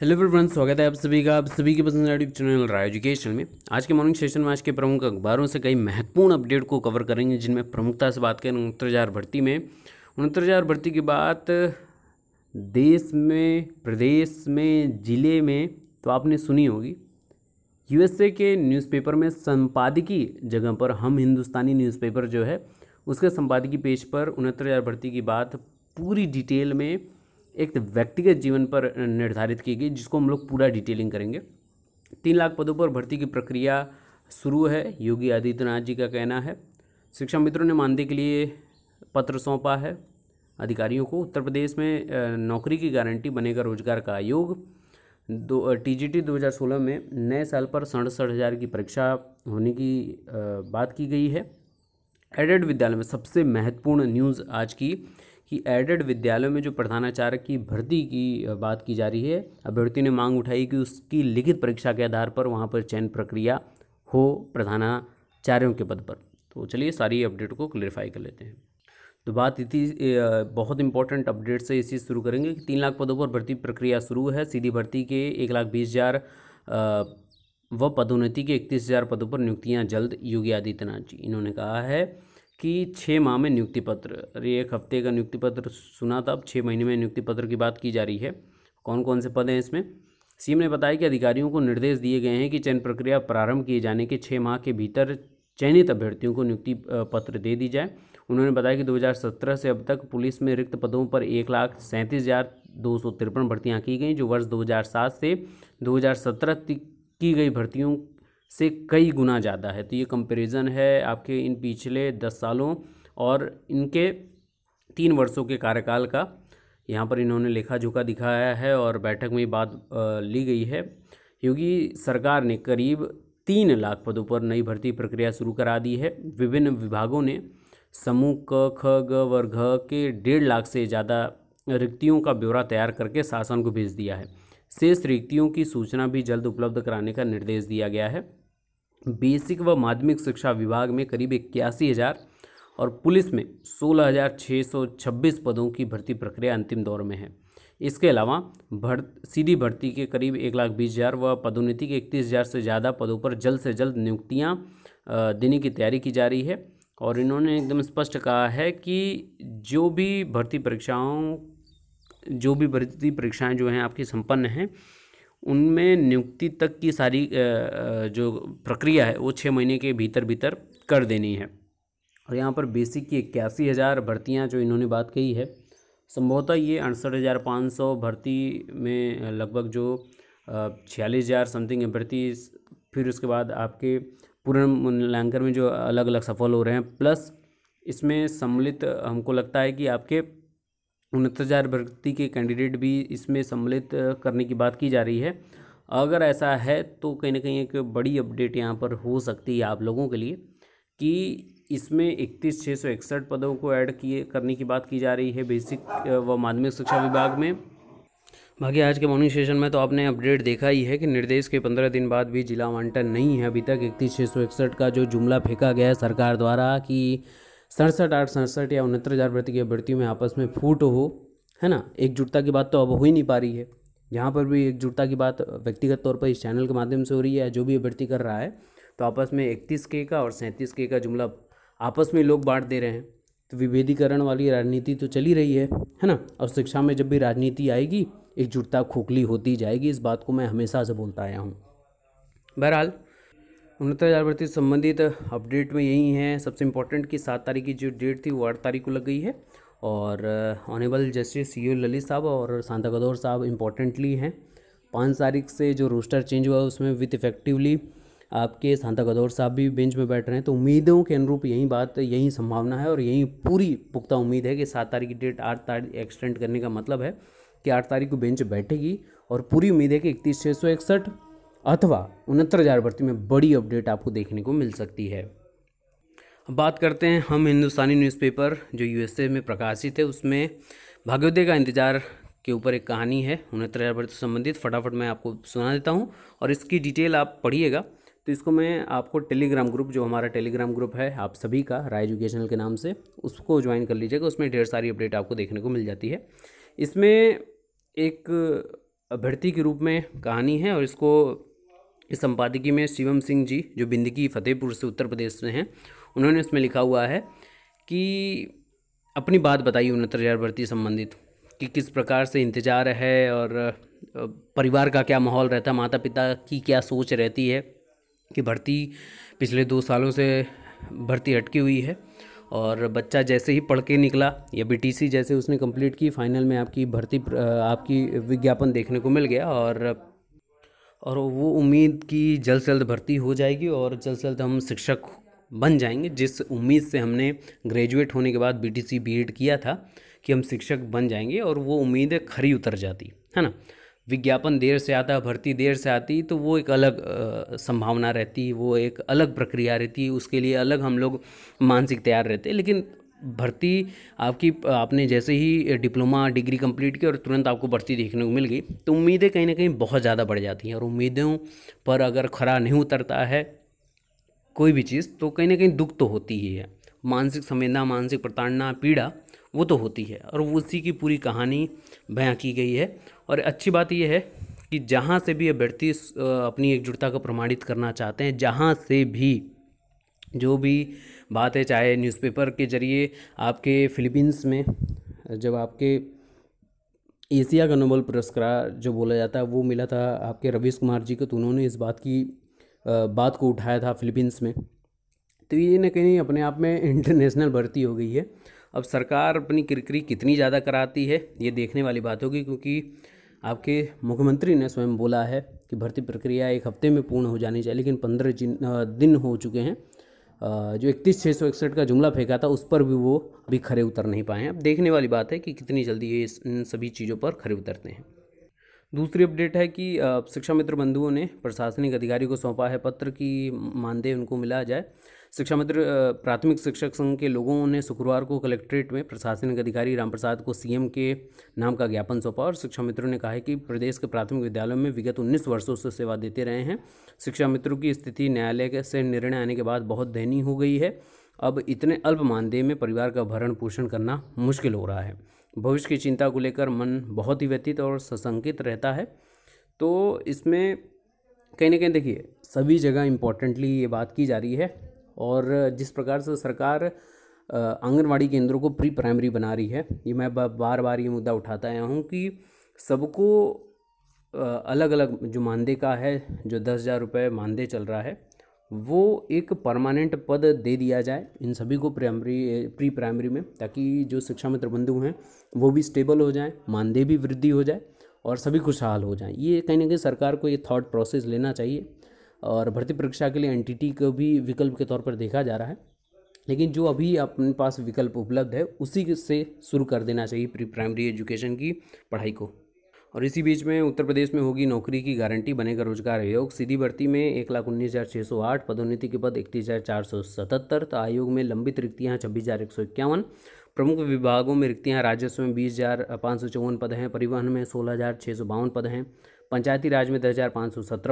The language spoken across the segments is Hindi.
हेलो फ्रेंड्स स्वागत है आप सभी का आप सभी के पसंद यूट्यूब चैनल राय एजुकेशन में आज के मॉर्निंग सेशन में आज के प्रमुख अखबारों से कई महत्वपूर्ण अपडेट को कवर करेंगे जिनमें प्रमुखता से बात करें उनहत्तर हज़ार भर्ती में उनहत्तर हज़ार भर्ती की बात देश में प्रदेश में ज़िले में तो आपने सुनी होगी यूएसए के न्यूज़पेपर में संपादकीय जगह पर हम हिंदुस्तानी न्यूज़पेपर जो है उसके संपादकीय पेज पर उनहत्तर हज़ार भर्ती की बात पूरी डिटेल में एक व्यक्तिगत जीवन पर निर्धारित की गई जिसको हम लोग पूरा डिटेलिंग करेंगे तीन लाख पदों पर भर्ती की प्रक्रिया शुरू है योगी आदित्यनाथ जी का कहना है शिक्षा मित्रों ने मानदेय के लिए पत्र सौंपा है अधिकारियों को उत्तर प्रदेश में नौकरी की गारंटी बनेगा रोजगार का आयोग दो टी जी टी में नए साल पर सड़सठ हज़ार की परीक्षा होने की बात की गई है एडेड विद्यालय में सबसे महत्वपूर्ण न्यूज़ आज की कि एडेड विद्यालयों में जो प्रधानाचार्य की भर्ती की बात की जा रही है अभ्यर्थियों ने मांग उठाई कि उसकी लिखित परीक्षा के आधार पर वहाँ पर चयन प्रक्रिया हो प्रधानाचार्यों के पद पर तो चलिए सारी अपडेट को क्लियरिफाई कर लेते हैं तो बात इतनी बहुत इंपॉर्टेंट अपडेट से इसी शुरू करेंगे कि तीन लाख पदों पर भर्ती प्रक्रिया शुरू है सीधी भर्ती के एक लाख बीस हज़ार व पदोन्नति के इकतीस हज़ार पदों पर नियुक्तियां जल्द योगी आदित्यनाथ जी इन्होंने कहा है कि छः माह में नियुक्ति पत्र अरे एक हफ्ते का नियुक्ति पत्र सुना था अब छः महीने में नियुक्ति पत्र की बात की जा रही है कौन कौन से पद हैं इसमें सीएम ने बताया कि अधिकारियों को निर्देश दिए गए हैं कि चयन प्रक्रिया प्रारंभ किए जाने के छः माह के भीतर चयनित अभ्यर्थियों को नियुक्ति पत्र दे दी जाए उन्होंने बताया कि 2017 से अब तक पुलिस में रिक्त पदों पर एक लाख सैंतीस हज़ार दो सौ तिरपन भर्तियाँ की गई जो वर्ष 2007 से 2017 की गई भर्तियों से कई गुना ज़्यादा है तो ये कंपैरिजन है आपके इन पिछले दस सालों और इनके तीन वर्षों के कार्यकाल का यहाँ पर इन्होंने लेखा जोखा दिखाया है और बैठक में बात ली गई है योगी सरकार ने करीब तीन लाख पदों पर नई भर्ती प्रक्रिया शुरू करा दी है विभिन्न विभागों ने समूह क ख ग व घ के डेढ़ लाख से ज़्यादा रिक्तियों का ब्यौरा तैयार करके शासन को भेज दिया है शेष रिक्तियों की सूचना भी जल्द उपलब्ध कराने का निर्देश दिया गया है बेसिक व माध्यमिक शिक्षा विभाग में करीब इक्यासी हज़ार और पुलिस में सोलह हज़ार छः सौ छब्बीस पदों की भर्ती प्रक्रिया अंतिम दौर में है इसके अलावा भर सीधी भर्ती के करीब एक लाख बीस हज़ार व पदोन्नति के इकतीस हज़ार से ज़्यादा पदों पर जल्द से जल्द नियुक्तियाँ देने की तैयारी की जा रही है और इन्होंने एकदम स्पष्ट कहा है कि जो भी भर्ती परीक्षाओं जो भी भर्ती परीक्षाएं जो हैं आपकी संपन्न हैं उनमें नियुक्ति तक की सारी जो प्रक्रिया है वो छः महीने के भीतर भीतर कर देनी है और यहाँ पर बेसिक की इक्यासी हज़ार भर्तियाँ जो इन्होंने बात कही है संभवतः ये अड़सठ हज़ार पाँच सौ भर्ती में लगभग जो छियालीस हज़ार समथिंग भर्ती फिर उसके बाद आपके पूर्ण मूल्यांकन में जो अलग अलग सफल हो रहे हैं प्लस इसमें सम्मिलित हमको लगता है कि आपके उनताचार भर्ती के कैंडिडेट भी इसमें सम्मिलित करने की बात की जा रही है अगर ऐसा है तो कहीं ना कहीं एक बड़ी अपडेट यहाँ पर हो सकती है आप लोगों के लिए कि इसमें इकतीस छः सौ इकसठ पदों को ऐड किए करने की बात की जा रही है बेसिक व माध्यमिक शिक्षा विभाग में बाकी आज के मॉर्निंग सेशन में तो आपने अपडेट देखा ही है कि निर्देश के पंद्रह दिन बाद भी जिला आवंटन नहीं है अभी तक इकतीस छः सौ इकसठ का जो जुमला फेंका गया है सरकार द्वारा कि सड़सठ आठ सड़सठ या उनहत्तर हज़ार प्रति की अभ्यर्थियों में आपस में फूट हो है ना एकजुटता की बात तो अब हो ही नहीं पा रही है यहाँ पर भी एकजुटता की बात व्यक्तिगत तौर पर इस चैनल के माध्यम से हो रही है जो भी अभ्यर्थी कर रहा है तो आपस में इकतीस के का और सैंतीस के का जुमला आपस में लोग बांट दे रहे हैं तो विभेदीकरण वाली राजनीति तो चली रही है है ना और शिक्षा में जब भी राजनीति आएगी एकजुटता खोखली होती जाएगी इस बात को मैं हमेशा से बोलता आया हूँ बहरहाल उन्नतर जागृति संबंधित अपडेट में यही है सबसे इम्पोर्टेंट कि सात तारीख की जो डेट थी वो आठ तारीख को लग गई है और ऑनेबल जस्टिस ओ ललित साहब और शांता गदौर साहब इम्पोर्टेंटली हैं पाँच तारीख से जो रोस्टर चेंज हुआ उसमें विथ इफेक्टिवली आपके शांता गदौर साहब भी बेंच में बैठ रहे हैं तो उम्मीदों के अनुरूप यही बात यही संभावना है और यही पूरी पुख्ता उम्मीद है कि सात तारीख की डेट आठ तारीख एक्सटेंड करने का मतलब है कि आठ तारीख को बेंच बैठेगी और पूरी उम्मीद है कि इकतीस छः सौ इकसठ अथवा उनहत्तर हज़ार भर्ती में बड़ी अपडेट आपको देखने को मिल सकती है अब बात करते हैं हम हिंदुस्तानी न्यूज़पेपर जो यूएसए में प्रकाशित है उसमें भाग्योदय का इंतज़ार के ऊपर एक कहानी है उनहत्तर हज़ार भर्ती संबंधित फटाफट मैं आपको सुना देता हूँ और इसकी डिटेल आप पढ़िएगा तो इसको मैं आपको टेलीग्राम ग्रुप जो हमारा टेलीग्राम ग्रुप है आप सभी का राय एजुकेशनल के नाम से उसको ज्वाइन कर लीजिएगा उसमें ढेर सारी अपडेट आपको देखने को मिल जाती है इसमें एक अभ्यर्थी के रूप में कहानी है और इसको इस संपादकीय में शिवम सिंह जी जो बिंदकी फतेहपुर से उत्तर प्रदेश से हैं उन्होंने इसमें लिखा हुआ है कि अपनी बात बताइए उनहत्तर हज़ार भर्ती संबंधित कि किस प्रकार से इंतज़ार है और परिवार का क्या माहौल रहता है माता पिता की क्या सोच रहती है कि भर्ती पिछले दो सालों से भर्ती अटकी हुई है और बच्चा जैसे ही पढ़ के निकला या बीटीसी जैसे उसने कंप्लीट की फाइनल में आपकी भर्ती आपकी विज्ञापन देखने को मिल गया और और वो उम्मीद की जल्द से जल्द भर्ती हो जाएगी और जल्द से जल्द हम शिक्षक बन जाएंगे जिस उम्मीद से हमने ग्रेजुएट होने के बाद B T C B Ed किया था कि हम शिक्षक बन जाएंगे और वो उम्मीद खरी उतर जाती है ना विज्ञापन देर से आता भर्ती देर से आती तो वो एक अलग आ, संभावना रहती वो एक अलग प्रक्रिया रहती उसके लिए अलग हम लोग मानसिक तैयार रहते लेकिन भर्ती आपकी आपने जैसे ही डिप्लोमा डिग्री कंप्लीट की और तुरंत आपको भर्ती देखने को मिल गई तो उम्मीदें कहीं ना कहीं बहुत ज़्यादा बढ़ जाती हैं और उम्मीदों पर अगर खरा नहीं उतरता है कोई भी चीज़ तो कहीं ना कहीं दुख तो होती ही है मानसिक संवेदना मानसिक प्रताड़ना पीड़ा वो तो होती है और उसी की पूरी कहानी बयां की गई है और अच्छी बात यह है कि जहाँ से भी अभ्यर्थी अपनी एकजुटता को प्रमाणित करना चाहते हैं जहाँ से भी जो भी बात है चाहे न्यूज़पेपर के ज़रिए आपके फिलीपींस में जब आपके एशिया का नोबल पुरस्कार जो बोला जाता है वो मिला था आपके रवीश कुमार जी को तो उन्होंने इस बात की बात को उठाया था फिलीपींस में तो ये न कहीं अपने आप में इंटरनेशनल भर्ती हो गई है अब सरकार अपनी किरकिरी कितनी ज़्यादा कराती है ये देखने वाली बात होगी क्योंकि आपके मुख्यमंत्री ने स्वयं बोला है कि भर्ती प्रक्रिया एक हफ्ते में पूर्ण हो जानी चाहिए लेकिन पंद्रह दिन हो चुके हैं जो इकतीस छः सौ इकसठ का जुमला फेंका था उस पर भी वो अभी खरे उतर नहीं पाए हैं अब देखने वाली बात है कि कितनी जल्दी ये इन सभी चीज़ों पर खरे उतरते हैं दूसरी अपडेट है कि शिक्षा मित्र बंधुओं ने प्रशासनिक अधिकारी को सौंपा है पत्र कि मानदेय उनको मिला जाए शिक्षा मंत्री प्राथमिक शिक्षक संघ के लोगों ने शुक्रवार को कलेक्ट्रेट में प्रशासनिक अधिकारी रामप्रसाद को सीएम के नाम का ज्ञापन सौंपा और शिक्षा मित्रों ने कहा है कि प्रदेश के प्राथमिक विद्यालयों में विगत उन्नीस वर्षों से सेवा देते रहे हैं शिक्षा मित्रों की स्थिति न्यायालय से निर्णय आने के बाद बहुत दयनीय हो गई है अब इतने अल्प मानदेय में परिवार का भरण पोषण करना मुश्किल हो रहा है भविष्य की चिंता को लेकर मन बहुत ही व्यतीत और सशंकित रहता है तो इसमें कहीं ना कहीं देखिए सभी जगह इम्पोर्टेंटली ये बात की जा रही है और जिस प्रकार से सरकार आंगनवाड़ी केंद्रों को प्री प्राइमरी बना रही है ये मैं बार बार ये मुद्दा उठाता आया हूँ कि सबको अलग अलग जो मानदेय का है जो दस हज़ार रुपये मानदेय चल रहा है वो एक परमानेंट पद दे दिया जाए इन सभी को प्राइमरी प्री प्राइमरी में ताकि जो शिक्षा मित्र बंधु हैं वो भी स्टेबल हो जाएं मानदेय भी वृद्धि हो जाए और सभी खुशहाल हो जाएं ये कहीं ना कहीं सरकार को ये थॉट प्रोसेस लेना चाहिए और भर्ती परीक्षा के लिए टी को भी विकल्प के तौर पर देखा जा रहा है लेकिन जो अभी अपने पास विकल्प उपलब्ध है उसी से शुरू कर देना चाहिए प्री प्राइमरी एजुकेशन की पढ़ाई को और इसी बीच में उत्तर प्रदेश में होगी नौकरी की गारंटी बनेगा रोजगार आयोग सीधी भर्ती में एक लाख उन्नीस हज़ार छः सौ आठ पदोन्नति के पद इकतीस हज़ार चार सौ सतहत्तर तो आयोग में लंबित रिक्तियाँ छब्बीस हज़ार एक सौ इक्यावन प्रमुख विभागों में रिक्तियाँ राजस्व में बीस हज़ार पाँच सौ चौवन पद हैं परिवहन में सोलह हज़ार छः सौ बावन पद हैं पंचायती राज में दस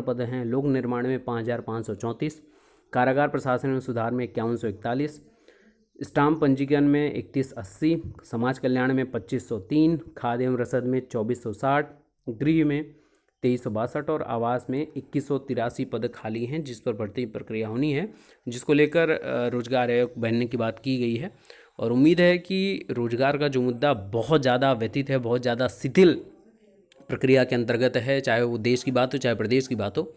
पद हैं लोक निर्माण में पाँच कारागार प्रशासन में सुधार में इक्यावन सौ इकतालीस स्टाम्प पंजीकरण में इकतीस अस्सी समाज कल्याण में पच्चीस सौ तीन खाद्य एवं रसद में चौबीस सौ साठ गृह में तेईस सौ बासठ और आवास में इक्कीस सौ तिरासी पद खाली हैं जिस पर भर्ती प्रक्रिया होनी है जिसको लेकर रोजगार आयोग बनने की बात की गई है और उम्मीद है कि रोजगार का जो मुद्दा बहुत ज़्यादा व्यतीत है बहुत ज़्यादा शिथिल प्रक्रिया के अंतर्गत है चाहे वो देश की बात हो चाहे प्रदेश की बात हो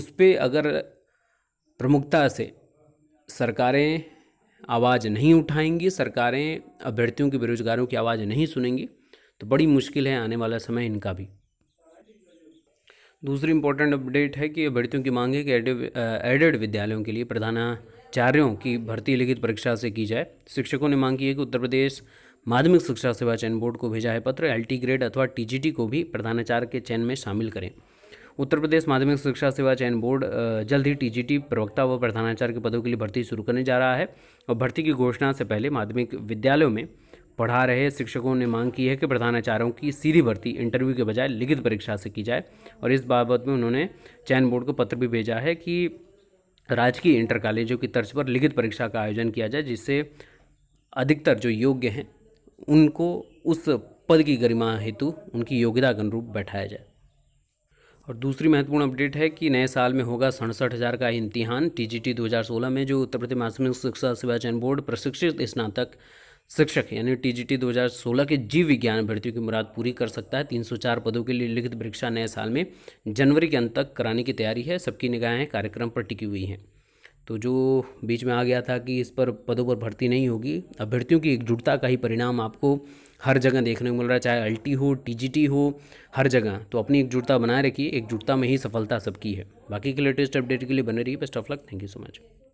उस पर अगर प्रमुखता से सरकारें आवाज़ नहीं उठाएंगी सरकारें अभ्यर्थियों की बेरोजगारों की आवाज़ नहीं सुनेंगी तो बड़ी मुश्किल है आने वाला समय इनका भी दूसरी इम्पोर्टेंट अपडेट है कि अभ्यर्थियों की मांग है कि एडेड विद्यालयों के लिए प्रधानाचार्यों की भर्ती लिखित परीक्षा से की जाए शिक्षकों ने मांग की है कि उत्तर प्रदेश माध्यमिक शिक्षा सेवा चयन बोर्ड को भेजा है पत्र एल ग्रेड अथवा टी को भी प्रधानाचार्य के चयन में शामिल करें उत्तर प्रदेश माध्यमिक शिक्षा सेवा चयन बोर्ड जल्द ही टी प्रवक्ता व प्रधानाचार्य के पदों के लिए भर्ती शुरू करने जा रहा है और भर्ती की घोषणा से पहले माध्यमिक विद्यालयों में पढ़ा रहे शिक्षकों ने मांग की है कि प्रधानाचार्यों की सीधी भर्ती इंटरव्यू के बजाय लिखित परीक्षा से की जाए और इस बाबत में उन्होंने चयन बोर्ड को पत्र भी भेजा है कि राजकीय इंटर कॉलेजों की तर्ज पर लिखित परीक्षा का आयोजन किया जाए जिससे अधिकतर जो योग्य हैं उनको उस पद की गरिमा हेतु उनकी योग्यता के अनुरूप बैठाया जाए और दूसरी महत्वपूर्ण अपडेट है कि नए साल में होगा सड़सठ हज़ार का इम्तिहान हज़ार सोलह में जो उत्तर प्रदेश माध्यमिक शिक्षा सेवा चयन बोर्ड प्रशिक्षित स्नातक शिक्षक यानी टी हज़ार सोलह के जीव विज्ञान भर्ती की मुराद पूरी कर सकता है 304 पदों के लिए लिखित परीक्षा नए साल में जनवरी के अंत तक कराने की तैयारी है सबकी निगाहें कार्यक्रम पर टिकी हुई हैं तो जो बीच में आ गया था कि इस पर पदों पर भर्ती नहीं होगी अभ्यर्थियों की एकजुटता का ही परिणाम आपको हर जगह देखने को मिल रहा है चाहे अल्टी हो टीजीटी हो हर जगह तो अपनी एकजुटता बनाए रखिए एकजुटता में ही सफलता सबकी है बाकी के लेटेस्ट अपडेट के लिए बने रहिए best of luck thank you so much